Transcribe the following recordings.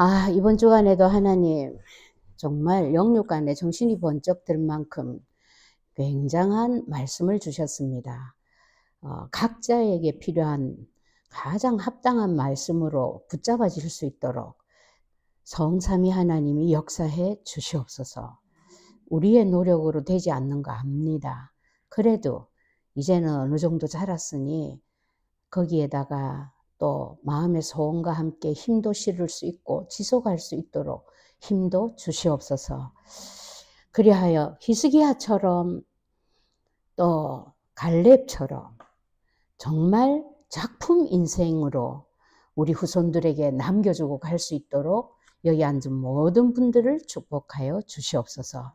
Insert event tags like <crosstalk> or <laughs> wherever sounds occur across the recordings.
아, 이번 주간에도 하나님, 정말 영육간에 정신이 번쩍 들 만큼 굉장한 말씀을 주셨습니다. 어, 각자에게 필요한 가장 합당한 말씀으로 붙잡아질 수 있도록 성삼이 하나님이 역사해 주시옵소서. 우리의 노력으로 되지 않는 가합니다 그래도 이제는 어느 정도 자랐으니 거기에다가 또 마음의 소원과 함께 힘도 실을 수 있고 지속할 수 있도록 힘도 주시옵소서. 그리하여 히스기야처럼 또 갈렙처럼 정말 작품 인생으로 우리 후손들에게 남겨주고 갈 수 있도록 여기 앉은 모든 분들을 축복하여 주시옵소서.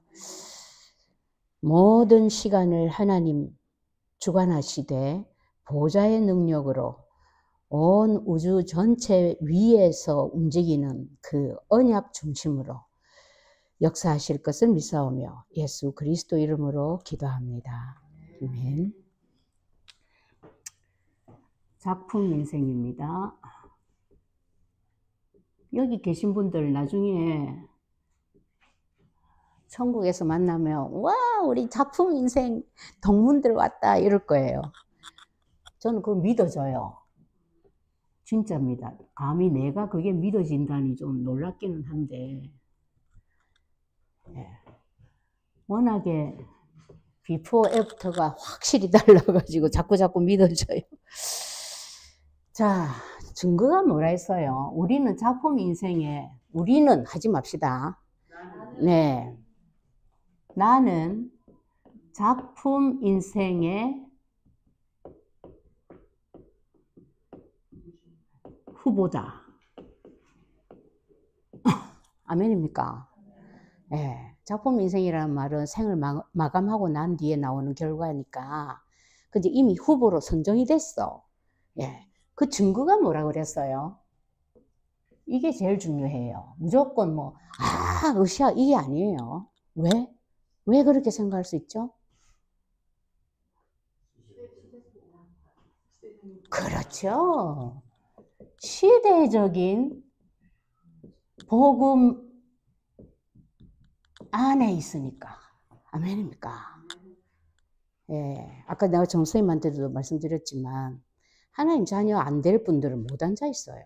모든 시간을 하나님 주관하시되 보좌의 능력으로 온 우주 전체 위에서 움직이는 그 언약 중심으로 역사하실 것을 믿사오며 예수 그리스도 이름으로 기도합니다. 아멘. 작품 인생입니다. 여기 계신 분들 나중에 천국에서 만나면 와 우리 작품 인생 동문들 왔다 이럴 거예요. 저는 그걸 믿어줘요. 진짜입니다. 감히 내가 그게 믿어진다니 좀 놀랍기는 한데 예. 워낙에 비포 애프터가 확실히 <laughs> 달라가지고 자꾸 자꾸 믿어져요. 자 증거가 뭐라 했어요? 우리는 작품 인생에 우리는 하지 맙시다. 네. 나는 작품 인생의 후보자. <laughs> 아멘입니까? 예. 네. 작품 인생이라는 말은 생을 마, 감하고난 뒤에 나오는 결과니까. 근데 이미 후보로 선정이 됐어. 예. 그 증거가 뭐라 그랬어요? 이게 제일 중요해요. 무조건 뭐, 아, 으쌰, 이게 아니에요. 왜? 왜 그렇게 생각할 수 있죠? 그렇죠. 시대적인 복음 안에 있으니까 아멘입니까? 예, 아까 내가 정수님한테도 말씀드렸지만 하나님 자녀 안 될 분들은 못 앉아 있어요.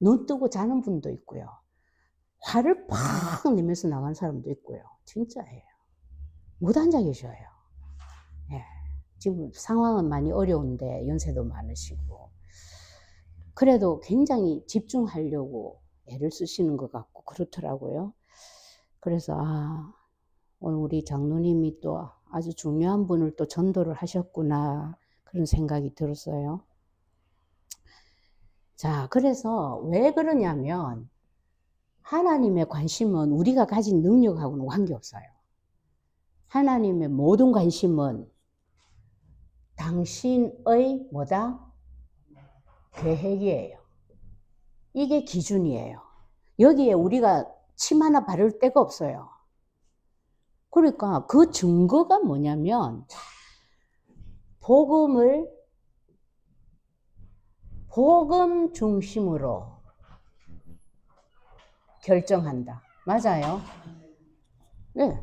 눈 뜨고 자는 분도 있고요. 화를 팍 내면서 나간 사람도 있고요. 진짜예요. 못 앉아 계셔요. 예, 지금 상황은 많이 어려운데 연세도 많으시고 그래도 굉장히 집중하려고 애를 쓰시는 것 같고 그렇더라고요. 그래서 아, 오늘 우리 장로님이 또 아주 중요한 분을 또 전도를 하셨구나 그런 생각이 들었어요. 자, 그래서 왜 그러냐면 하나님의 관심은 우리가 가진 능력하고는 관계없어요. 하나님의 모든 관심은 당신의 뭐다? 계획이에요. 이게 기준이에요. 여기에 우리가 침 하나 바를 데가 없어요. 그러니까 그 증거가 뭐냐면, 복음을, 복음 중심으로 결정한다. 맞아요? 네.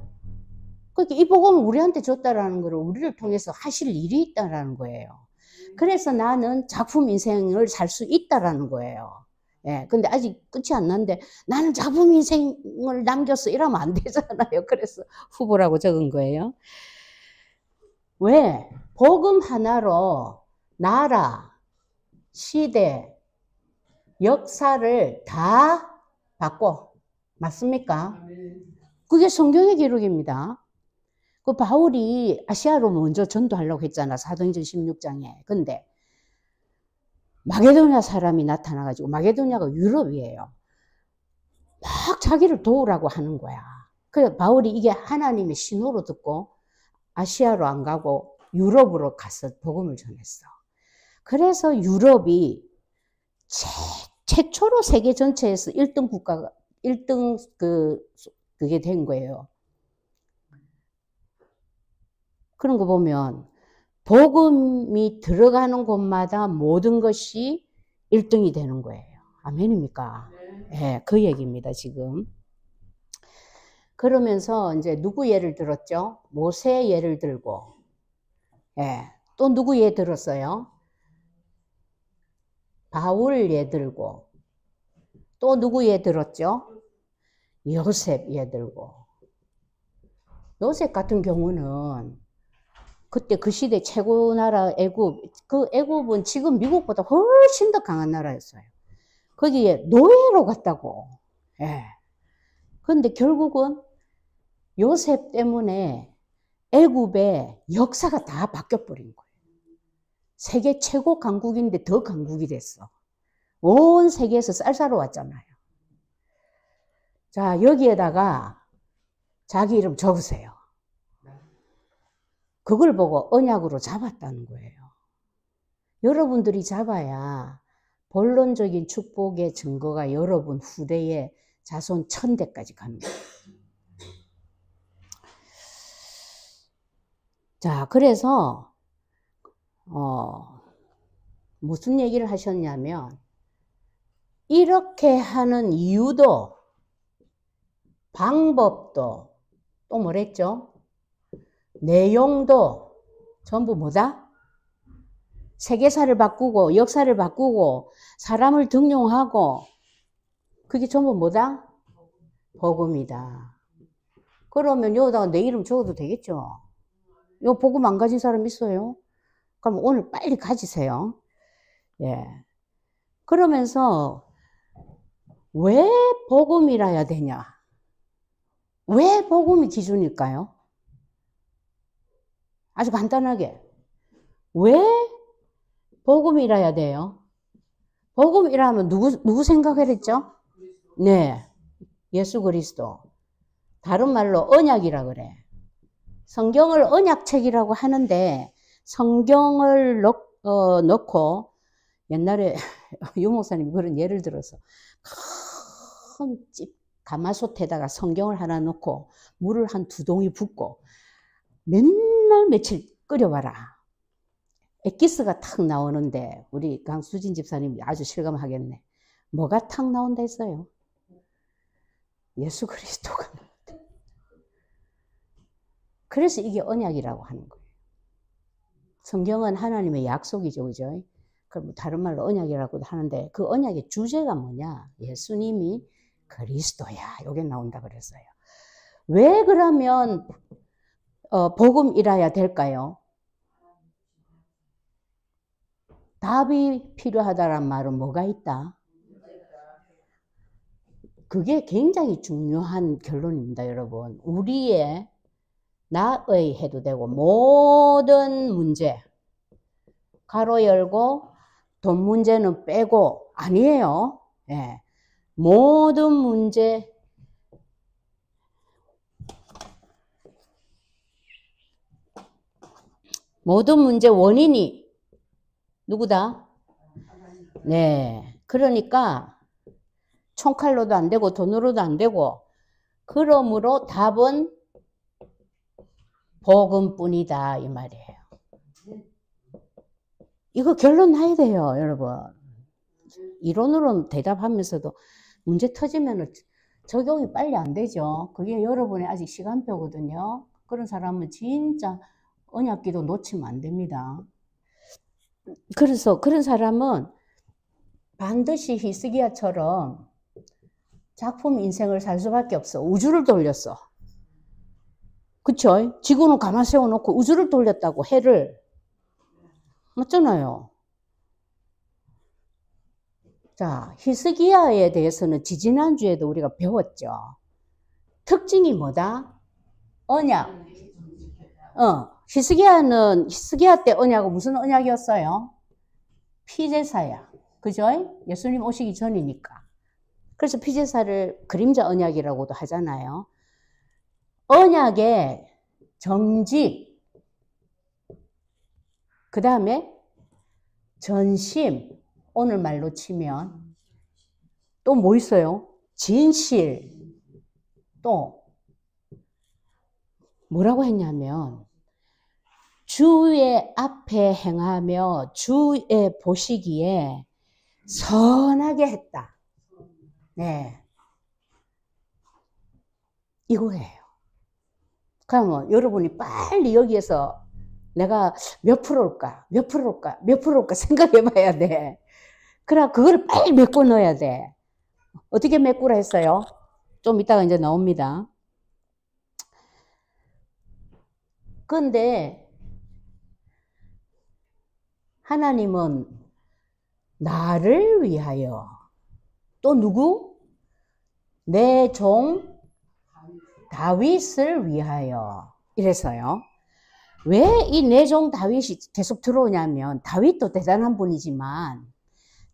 그러니까 이 복음을 우리한테 줬다라는 거를 우리를 통해서 하실 일이 있다라는 거예요. 그래서 나는 작품 인생을 살 수 있다라는 거예요. 예, 근데 아직 끝이 안 났는데 나는 작품 인생을 남겼어 이러면 안 되잖아요. 그래서 후보라고 적은 거예요. 왜? 복음 하나로 나라, 시대, 역사를 다 바꿔. 맞습니까? 그게 성경의 기록입니다. 그 바울이 아시아로 먼저 전도하려고 했잖아. 사도행전 16장에. 근데 마게도냐 사람이 나타나가지고 마게도냐가 유럽이에요. 막 자기를 도우라고 하는 거야. 그래서 바울이 이게 하나님의 신호로 듣고 아시아로 안 가고 유럽으로 가서 복음을 전했어. 그래서 유럽이 최, 초로 세계 전체에서 1등 국가가 1등 그 그게 된 거예요. 그런 거 보면 복음이 들어가는 곳마다 모든 것이 1등이 되는 거예요. 아멘입니까? 네. 예, 네, 그 얘기입니다, 지금. 그러면서 이제 누구 예를 들었죠? 모세 예를 들고, 예, 또 누구 예 들었어요? 바울 예 들고, 또 누구 예 들었죠? 요셉 예 들고. 요셉 같은 경우는 그때 그 시대 최고 나라 애굽, 그 애굽은 지금 미국보다 훨씬 더 강한 나라였어요. 거기에 노예로 갔다고. 예. 런데 결국은 요셉 때문에 애굽의 역사가 다 바뀌어버린 거예요. 세계 최고 강국인데 더 강국이 됐어. 온 세계에서 쌀쌀러 왔잖아요. 자, 여기에다가 자기 이름 적으세요. 그걸 보고 언약으로 잡았다는 거예요. 여러분들이 잡아야 본론적인 축복의 증거가 여러분 후대에 자손 천대까지 갑니다. 자, 그래서, 어, 무슨 얘기를 하셨냐면, 이렇게 하는 이유도, 방법도, 또 뭐랬죠? 내용도 전부 뭐다? 세계사를 바꾸고 역사를 바꾸고 사람을 등용하고 그게 전부 뭐다? 복음이다. 그러면 여기다가 내 이름 적어도 되겠죠? 요 복음 안 가진 사람 있어요? 그럼 오늘 빨리 가지세요. 예. 그러면서 왜 복음이라야 되냐? 왜 복음이 기준일까요? 아주 간단하게. 왜 복음이라야 돼요? 복음이라면 누구, 누구 생각했죠? 네. 예수 그리스도. 다른 말로 언약이라 그래. 성경을 언약책이라고 하는데 성경을 넣, 어, 넣고 옛날에 <laughs> 유목사님 그런 예를 들어서 큰 집 가마솥에다가 성경을 하나 넣고 물을 한 두 동이 붓고 맨 맨날 며칠 끓여와라. 액기스가 탁 나오는데 우리 강수진 집사님이 아주 실감하겠네. 뭐가 탁 나온다 했어요? 예수 그리스도가 나왔다. 그래서 이게 언약이라고 하는 거예요. 성경은 하나님의 약속이죠, 그죠? 그럼 뭐 다른 말로 언약이라고도 하는데 그 언약의 주제가 뭐냐? 예수님이 그리스도야. 요게 나온다 그랬어요. 왜 그러면 어, 복음이라야 될까요? 답이 필요하다란 말은 뭐가 있다? 그게 굉장히 중요한 결론입니다, 여러분. 우리의 나의 해도 되고 모든 문제 가로 열고 돈 문제는 빼고 아니에요. 예. 모든 문제 모든 문제 원인이 누구다? 네. 그러니까 총칼로도 안 되고 돈으로도 안 되고 그러므로 답은 복음뿐이다 이 말이에요. 이거 결론 나야 돼요, 여러분. 이론으로 대답하면서도 문제 터지면 적용이 빨리 안 되죠. 그게 여러분의 아직 시간표거든요. 그런 사람은 진짜 언약기도 놓치면 안 됩니다. 그래서 그런 사람은 반드시 히스기야처럼 작품 인생을 살 수밖에 없어. 우주를 돌렸어. 그쵸? 지구는 가만 세워놓고 우주를 돌렸다고 해를 맞잖아요. 자, 히스기야에 대해서는 지지난주에도 우리가 배웠죠. 특징이 뭐다? 언약. 어, 히스기야는 히스기야 때 언약은 무슨 언약이었어요? 피제사야. 그죠? 예수님 오시기 전이니까. 그래서 피제사를 그림자 언약이라고도 하잖아요. 언약의 정직, 그 다음에 전심, 오늘 말로 치면 또 뭐 있어요? 진실, 또 뭐라고 했냐면 주의 앞에 행하며 주의 보시기에 선하게 했다. 네. 이거예요. 그러면 여러분이 빨리 여기에서 내가 몇 프로일까, 몇 프로일까, 몇 프로일까 생각해 봐야 돼. 그래, 그거를 빨리 메꿔 넣어야 돼. 어떻게 메꾸라 했어요? 좀 이따가 이제 나옵니다. 근데 하나님은 나를 위하여 또 누구? 내 종 다윗을 위하여 이래서요. 왜 이 내 종 다윗이 계속 들어오냐면 다윗도 대단한 분이지만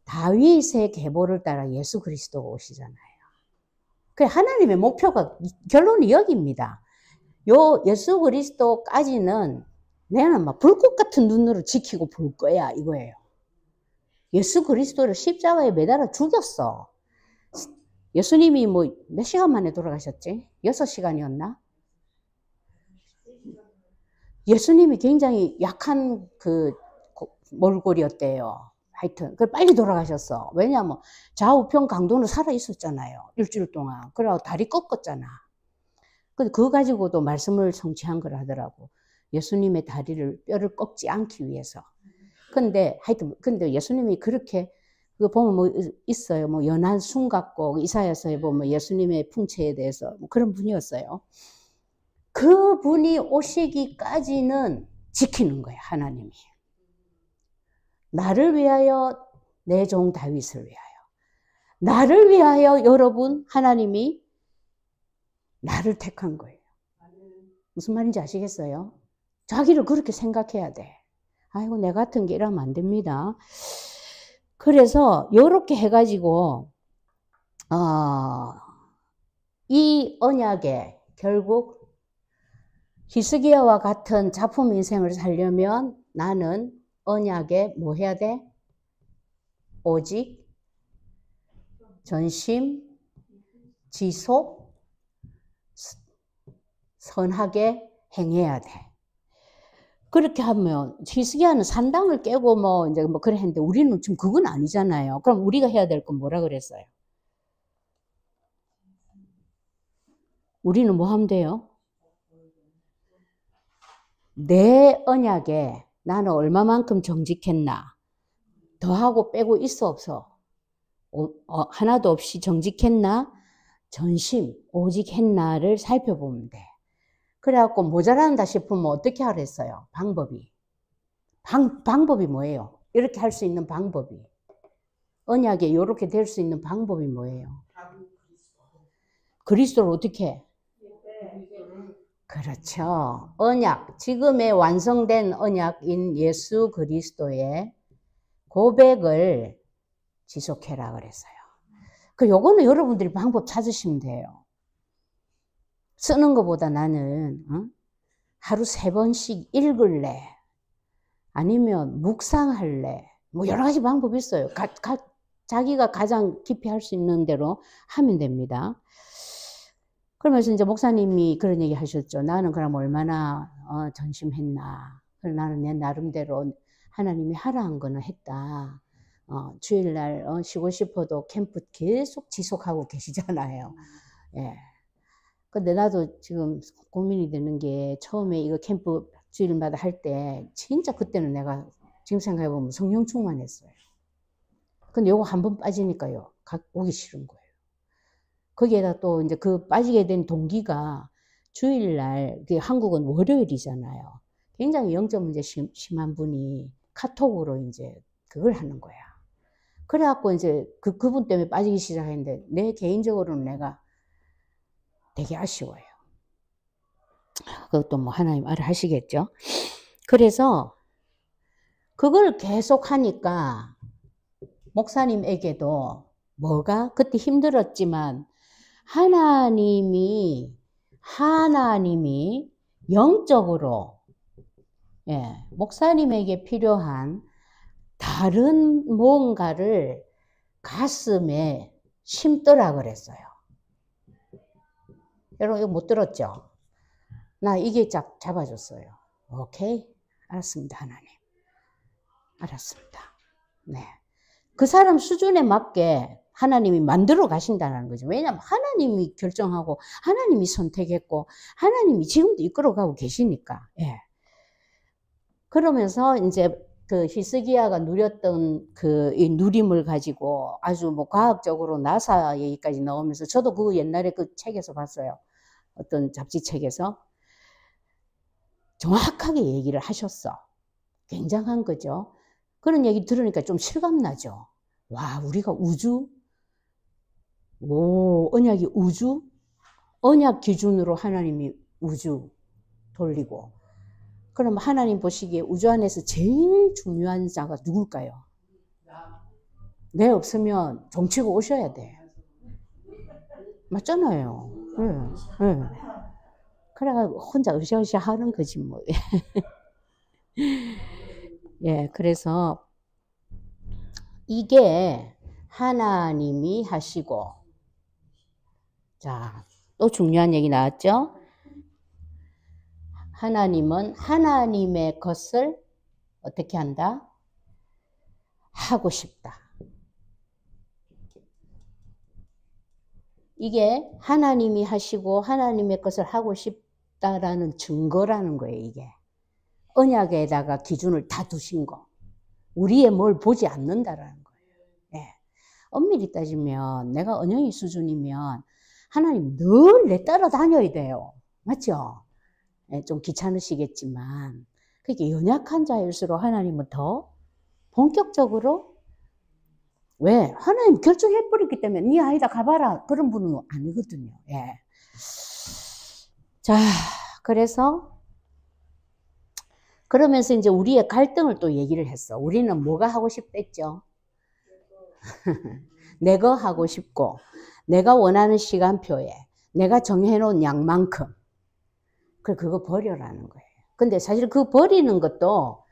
다윗의 계보를 따라 예수 그리스도가 오시잖아요. 그 하나님의 목표가 결론이 여기입니다. 요 예수 그리스도까지는 내는 막 불꽃 같은 눈으로 지키고 볼 거야 이거예요. 예수 그리스도를 십자가에 매달아 죽였어. 예수님이 뭐 몇 시간 만에 돌아가셨지? 여섯 시간이었나? 예수님이 굉장히 약한 그 몰골이었대요. 하여튼 그 빨리 돌아가셨어. 왜냐하면 좌우편 강도는 살아 있었잖아요. 일주일 동안. 그래고 다리 꺾었잖아. 근 그거 가지고도 말씀을 성취한 걸 하더라고. 예수님의 다리를 뼈를 꺾지 않기 위해서. 근데 하여튼 근데 예수님이 그렇게 그 보면 뭐 있어요. 뭐 연한 순 같고 이사야서에 보면 예수님의 풍채에 대해서 뭐 그런 분이었어요. 그 분이 오시기까지는 지키는 거예요. 하나님이 나를 위하여 내 종 다윗을 위하여 나를 위하여 여러분 하나님이 나를 택한 거예요. 무슨 말인지 아시겠어요? 자기를 그렇게 생각해야 돼. 아이고, 내 같은 게 이러면 안 됩니다. 그래서, 요렇게 해가지고, 어, 이 언약에 결국 히스기야와 같은 작품 인생을 살려면 나는 언약에 뭐 해야 돼? 오직 전심, 지속, 선하게 행해야 돼. 그렇게 하면 히스기야는 산당을 깨고 뭐 이제 뭐 그래 했는데 우리는 지금 그건 아니잖아요. 그럼 우리가 해야 될 건 뭐라 그랬어요? 우리는 뭐 하면 돼요? 내 언약에 나는 얼마만큼 정직했나? 더하고 빼고 있어 없어? 어, 어, 하나도 없이 정직했나? 전심, 오직 했나를 살펴보면 돼. 그래갖고 모자란다 싶으면 어떻게 하랬어요? 방법이. 방, 방법이 뭐예요? 이렇게 할 수 있는 방법이. 언약에 이렇게 될 수 있는 방법이 뭐예요? 그리스도를 어떻게 해? 그렇죠. 언약, 지금의 완성된 언약인 예수 그리스도의 고백을 지속해라 그랬어요. 그 요거는 여러분들이 방법 찾으시면 돼요. 쓰는 것보다 나는 어? 하루 세 번씩 읽을래. 아니면 묵상할래. 뭐 여러 가지 방법이 있어요. 가, 가, 자기가 가장 깊이 할 수 있는 대로 하면 됩니다. 그러면서 이제 목사님이 그런 얘기 하셨죠. 나는 그럼 얼마나 어, 전심했나. 그럼 나는 내 나름대로 하나님이 하라 한 거는 했다. 어, 주일날 어, 쉬고 싶어도 캠프 계속 지속하고 계시잖아요. 음. 예. 근데 그 나도 지금 고민이 되는 게 처음에 이거 캠프 주일마다 할 때 진짜 그때는 내가 지금 생각해보면 성령충만 했어요. 근데 요거 한 번 빠지니까요. 오기 싫은 거예요. 거기에다 또 이제 그 빠지게 된 동기가 주일날, 한국은 월요일이잖아요. 굉장히 영적 문제 심, 심한 분이 카톡으로 이제 그걸 하는 거야. 그래갖고 이제 그, 그분 때문에 빠지기 시작했는데 내 개인적으로는 내가 되게 아쉬워요. 그것도 뭐 하나님 알아 하시겠죠. 그래서 그걸 계속 하니까 목사님에게도 뭐가 그때 힘들었지만 하나님이 하나님이 영적으로 예, 목사님에게 필요한 다른 무언가를 가슴에 심더라 그랬어요. 여러분 이거 못 들었죠? 나 이게 쫙 잡아줬어요. 오케이? 알았습니다, 하나님. 알았습니다. 네. 그 사람 수준에 맞게 하나님이 만들어 가신다는 거죠. 왜냐하면 하나님이 결정하고 하나님이 선택했고 하나님이 지금도 이끌어 가고 계시니까. 예. 그러면서 이제 그 히스기야가 누렸던 그 이 누림을 가지고 아주 뭐 과학적으로 나사 얘기까지 나오면서 저도 그 옛날에 그 책에서 봤어요. 어떤 잡지책에서 정확하게 얘기를 하셨어. 굉장한 거죠. 그런 얘기 들으니까 좀 실감나죠. 와, 우리가 우주? 오, 언약이 우주? 언약 기준으로 하나님이 우주 돌리고. 그럼 하나님 보시기에 우주 안에서 제일 중요한 자가 누굴까요? 내 네, 없으면 정치고 오셔야 돼. 맞잖아요. 그래가 혼자 으쌰으쌰 하는 거지 뭐. <laughs> 예, 그래서 이게 하나님이 하시고 자, 또 중요한 얘기 나왔죠? 하나님은 하나님의 것을 어떻게 한다? 하고 싶다. 이게 하나님이 하시고 하나님의 것을 하고 싶다라는 증거라는 거예요, 이게. 언약에다가 기준을 다 두신 거. 우리의 뭘 보지 않는다라는 거예요. 네. 엄밀히 따지면 내가 언영이 수준이면 하나님 늘 내 따라다녀야 돼요. 맞죠? 네, 좀 귀찮으시겠지만 그게 연약한 자일수록 하나님은 더 본격적으로 왜? 하나님 결정해버렸기 때문에 네 아이다 가봐라 그런 분은 아니거든요. 예. 자, 그래서 그러면서 이제 우리의 갈등을 또 얘기를 했어. 우리는 뭐가 하고 싶댔죠? <laughs> 내 거 하고 싶고, 내가 원하는 시간표에 내가 정해놓은 양만큼. 그 그거 버려라는 거예요. 근데 사실 그 버리는 것도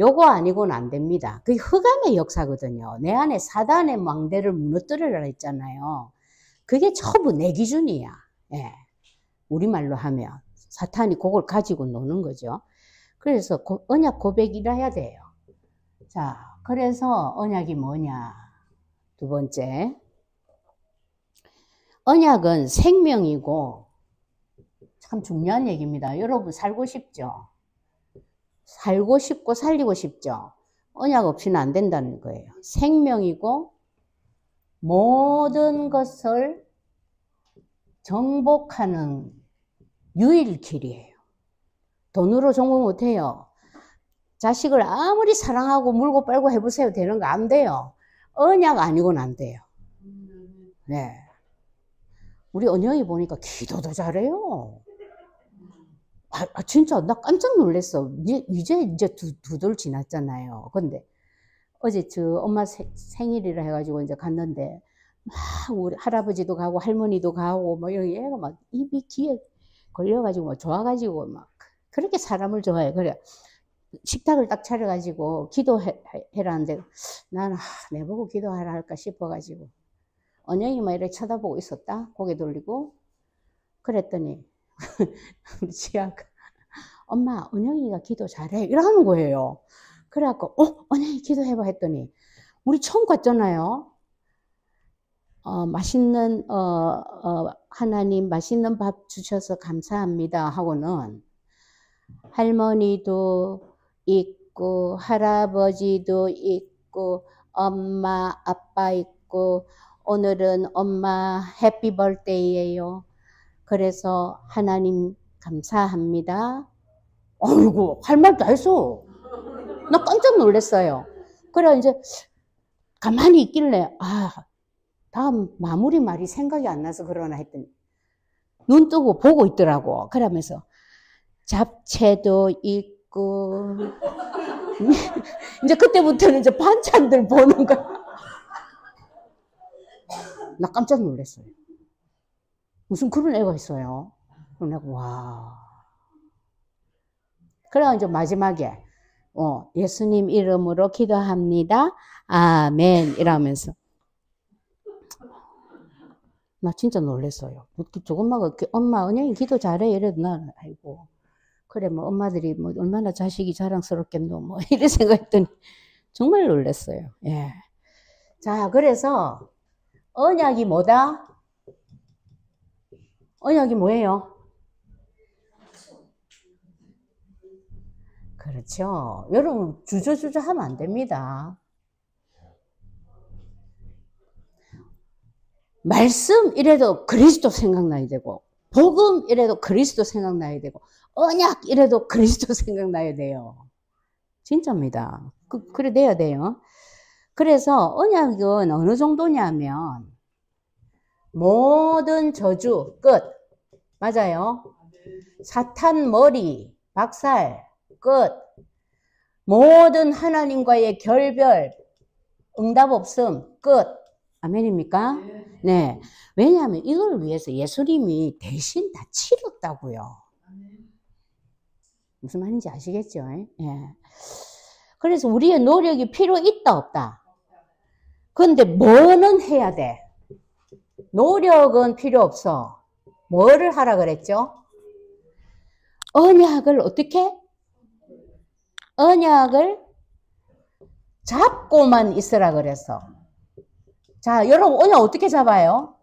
요거 아니고는 안 됩니다. 그게 흑암의 역사거든요. 내 안에 사단의 망대를 무너뜨리라 했잖아요. 그게 처부내 기준이야. 예. 우리말로 하면. 사탄이 그걸 가지고 노는 거죠. 그래서 고, 언약 고백이라 해야 돼요. 자, 그래서 언약이 뭐냐. 두 번째. 언약은 생명이고, 참 중요한 얘기입니다. 여러분 살고 싶죠? 살고 싶고 살리고 싶죠. 언약 없이는 안 된다는 거예요. 생명이고 모든 것을 정복하는 유일 길이에요. 돈으로 정복 못해요. 자식을 아무리 사랑하고 물고 빨고 해보세요. 되는 거 안 돼요. 언약 아니고는 안 돼요. 네. 우리 언영이 보니까 기도도 잘해요. 아, 아, 진짜 나 깜짝 놀랐어. 이제 이제 두두돌 지났잖아요. 근데 어제 저 엄마 세, 생일이라 해가지고 이제 갔는데 막 우리 할아버지도 가고 할머니도 가고 뭐 이런 애가 막 입이 귀에 걸려가지고 뭐 좋아가지고 막 그렇게 사람을 좋아해 그래. 식탁을 딱 차려가지고 기도해라는데 나는 아, 내보고 기도하라 할까 싶어가지고 언영이막 이렇게 쳐다보고 있었다 고개 돌리고 그랬더니 <laughs> 지아가 엄마 은영이가 기도 잘해 이러는 거예요. 그래갖고 어 은영이 기도해봐 했더니 우리 처음 갔잖아요. 어, 맛있는 어, 어, 하나님 맛있는 밥 주셔서 감사합니다 하고는 할머니도 있고 할아버지도 있고 엄마 아빠 있고 오늘은 엄마 해피 벌데이예요. 그래서 하나님 감사합니다. 어이구, 할말도 했어. 나 깜짝 놀랐어요. 그래, 이제 가만히 있길래, 아, 다음 마무리 말이 생각이 안 나서 그러나 했더니, 눈 뜨고 보고 있더라고. 그러면서, 잡채도 있고, <laughs> 이제 그때부터는 이제 반찬들 보는 거야. 나 깜짝 놀랐어요. 무슨 그런 애가 있어요. 그럼 내가, 와. 그래, 이제 마지막에, 어, 예수님 이름으로 기도합니다. 아멘. 이러면서. 나 진짜 놀랬어요. 조금만 그렇 엄마 은영이 기도 잘해 이래도 나 아이고 그래 뭐 엄마들이 뭐 얼마나 자식이 자랑스럽겠노 뭐 <laughs> 이래 생각했더니 정말 놀랬어요. 예. 자 그래서 언약이 뭐다? 언약이 뭐예요? 그렇죠. 여러분, 주저주저 하면 안 됩니다. 말씀 이래도 그리스도 생각나야 되고, 복음 이래도 그리스도 생각나야 되고, 언약 이래도 그리스도 생각나야 돼요. 진짜입니다. 그, 그래 돼야 돼요. 그래서 언약은 어느 정도냐면, 모든 저주 끝. 맞아요. 사탄 머리, 박살, 끝. 모든 하나님과의 결별, 응답 없음, 끝. 아멘입니까? 네. 네. 왜냐하면 이걸 위해서 예수님이 대신 다 치렀다고요. 무슨 말인지 아시겠죠? 예. 그래서 우리의 노력이 필요 있다, 없다. 그런데 뭐는 해야 돼? 노력은 필요 없어. 뭐를 하라 그랬죠? 언약을 어떻게? 언약을 잡고만 있으라 그랬어. 자, 여러분, 언약 어떻게 잡아요?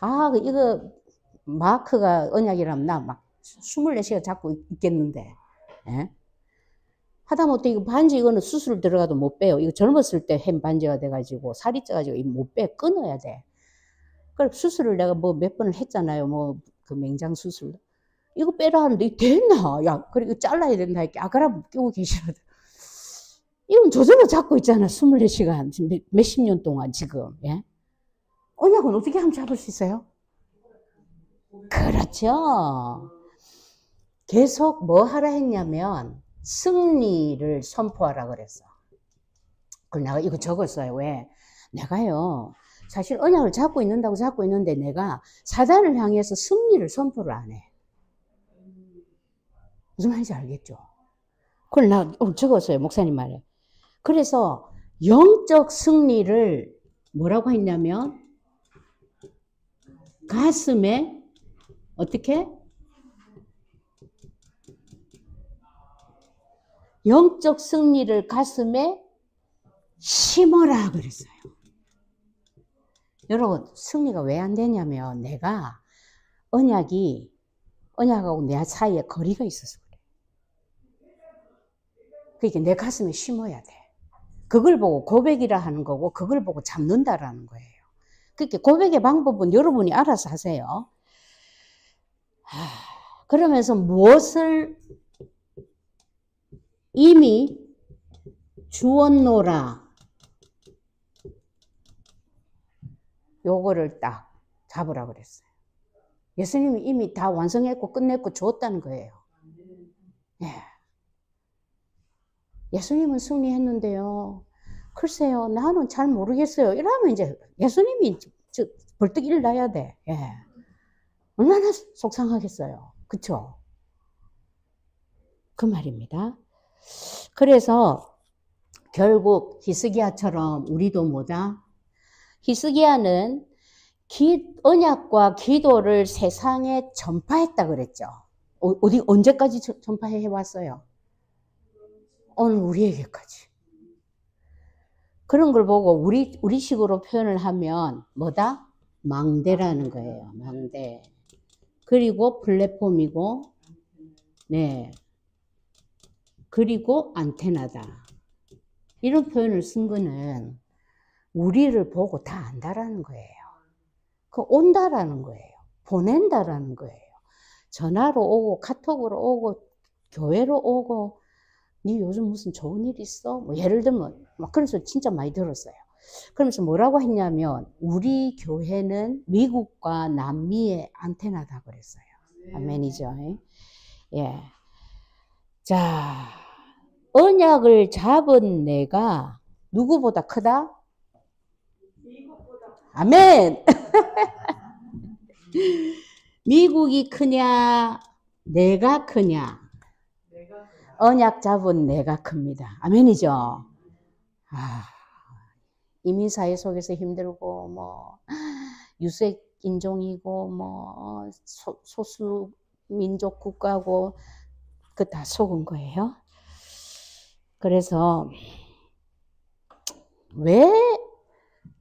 아, 이거 마크가 언약이라면 나막 24시간 잡고 있겠는데. 에? 예? 하다못해 이거 반지 이거는 수술 들어가도 못 빼요. 이거 젊었을 때 햄 반지가 돼가지고 살이 쪄가지고 못 빼, 끊어야 돼. 그럼 수술을 내가 뭐 몇 번을 했잖아요. 뭐 그 맹장 수술. 이거 빼라 하는데 이거 됐나? 야, 그리고 잘라야 된다 이렇게 아가라 끼고 계시거든. 이건 저절로 잡고 있잖아. 24시간. 몇십 년 동안 지금. 예? 언약은 어떻게 하면 잡을 수 있어요? 그렇죠. 계속 뭐 하라 했냐면 승리를 선포하라 그랬어. 그걸 내가 이거 적었어요. 왜? 내가요, 사실 언약을 잡고 있는다고 잡고 있는데 내가 사단을 향해서 승리를 선포를 안 해. 무슨 말인지 알겠죠? 그걸 나 적었어요. 목사님 말에. 그래서 영적 승리를 뭐라고 했냐면 가슴에 어떻게 영적 승리를 가슴에 심어라 그랬어요. 여러분, 승리가 왜 안 되냐면 내가 언약이, 언약하고 내 사이에 거리가 있어서 그래. 그러니까 내 가슴에 심어야 돼. 그걸 보고 고백이라 하는 거고, 그걸 보고 잡는다라는 거예요. 그렇게 그러니까 고백의 방법은 여러분이 알아서 하세요. 하, 그러면서 무엇을 이미 주었노라. 요거를 딱 잡으라 그랬어요. 예수님이 이미 다 완성했고 끝냈고 주었다는 거예요. 예. 예수님은 승리했는데요. 글쎄요, 나는 잘 모르겠어요. 이러면 이제 예수님이 벌떡 일어나야 돼. 예. 얼마나 속상하겠어요. 그쵸? 그 말입니다. 그래서 결국 히스기야처럼 우리도 뭐다? 히스기야는 기, 언약과 기도를 세상에 전파했다 그랬죠. 어, 어디 언제까지 전파해 왔어요? 오늘 우리에게까지. 그런 걸 보고 우리 우리식으로 표현을 하면 뭐다? 망대라는 거예요. 망대. 그리고 플랫폼이고 네. 그리고 안테나다. 이런 표현을 쓴 거는 우리를 보고 다 안다라는 거예요. 그 온다라는 거예요. 보낸다라는 거예요. 전화로 오고 카톡으로 오고 교회로 오고 네 요즘 무슨 좋은 일 있어? 뭐 예를 들면 막 그런 소리 진짜 많이 들었어요. 그러면서 뭐라고 했냐면 우리 교회는 미국과 남미의 안테나다 그랬어요. 아멘이죠. 네. 예. 자, 언약을 잡은 내가 누구보다 크다? 아멘! <laughs> 미국이 크냐? 내가 크냐? 언약 잡은 내가 큽니다. 아멘이죠? 아, 이민 사회 속에서 힘들고, 뭐, 유색 인종이고, 뭐, 소, 소수 민족 국가고, 그 다 속은 거예요. 그래서 왜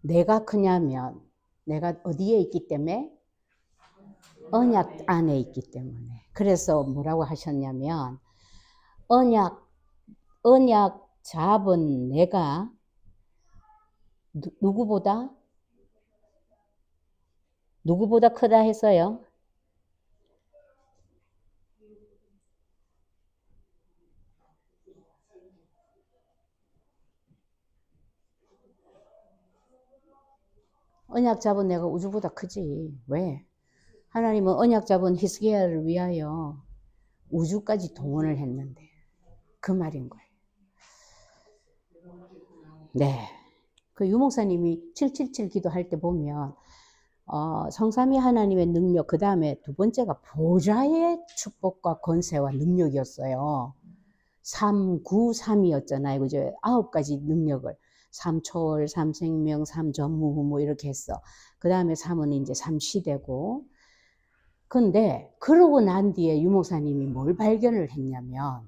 내가 크냐면 내가 어디에 있기 때문에 언약 안에 있기 때문에 그래서 뭐라고 하셨냐면 언약 언약 잡은 내가 누, 구보다 누구보다 크다 했어요. 언약 잡은 내가 우주보다 크지. 왜? 하나님은 언약 잡은 히스기야를 위하여 우주까지 동원을 했는데 그 말인 거예요. 네. 그 유목사님이 777 기도할 때 보면 어, 성삼위 하나님의 능력 그 다음에 두 번째가 보좌의 축복과 권세와 능력이었어요. 3, 9, 3이었잖아요. 그죠? 아홉 가지 능력을. 삼초월, 삼생명, 삼전무후 뭐 이렇게 했어. 그 다음에 삼은 이제 삼시되고 근데 그러고 난 뒤에 유목사님이 뭘 발견을 했냐면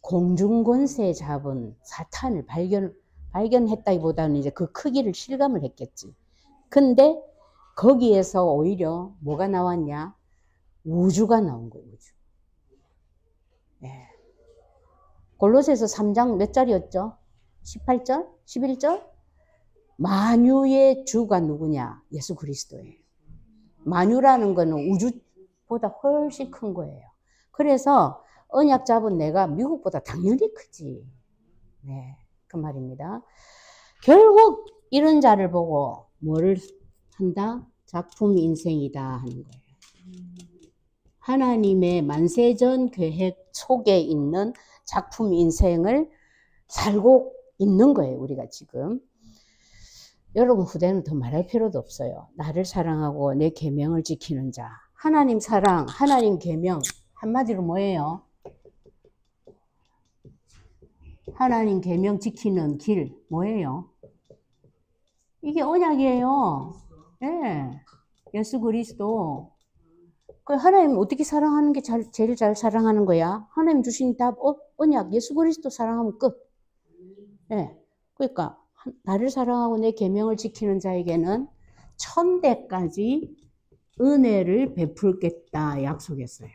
공중권세 잡은 사탄을 발견, 발견했다기보다는 이제 그 크기를 실감을 했겠지. 근데 거기에서 오히려 뭐가 나왔냐? 우주가 나온 거예요, 우주. 예. 골로에서 3장 몇자리였죠 18절, 11절 만유의 주가 누구냐? 예수 그리스도예요. 만유라는 거는 우주보다 훨씬 큰 거예요. 그래서 언약 잡은 내가 미국보다 당연히 크지. 네, 그 말입니다. 결국 이런 자를 보고 뭐를 한다? 작품 인생이다 하는 거예요. 하나님의 만세전 계획 속에 있는 작품 인생을 살고 있는 거예요, 우리가 지금. 여러분 후대는 더 말할 필요도 없어요. 나를 사랑하고 내 계명을 지키는 자. 하나님 사랑, 하나님 계명. 한마디로 뭐예요? 하나님 계명 지키는 길 뭐예요? 이게 언약이에요. 예. 네. 예수 그리스도. 그 하나님 어떻게 사랑하는 게 잘, 제일 잘 사랑하는 거야? 하나님 주신 답 어, 언약 예수 그리스도 사랑하면 끝. 예. 그러니까 나를 사랑하고 내 계명을 지키는 자에게는 천대까지 은혜를 베풀겠다 약속했어요.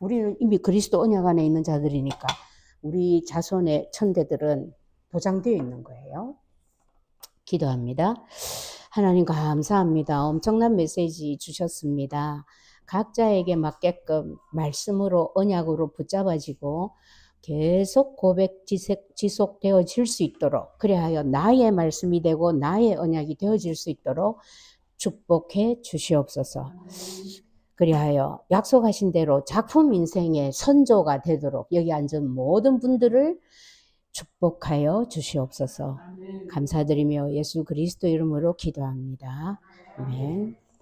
우리는 이미 그리스도 언약 안에 있는 자들이니까 우리 자손의 천대들은 보장되어 있는 거예요. 기도합니다. 하나님 감사합니다. 엄청난 메시지 주셨습니다. 각자에게 맞게끔 말씀으로 언약으로 붙잡아지고 계속 고백 지속, 되어질 수 있도록 그래하여 나의 말씀이 되고 나의 언약이 되어질 수 있도록 축복해 주시옵소서. 그리하여 약속하신 대로 작품 인생의 선조가 되도록 여기 앉은 모든 분들을 축복하여 주시옵소서. 감사드리며 예수 그리스도 이름으로 기도합니다. 아멘.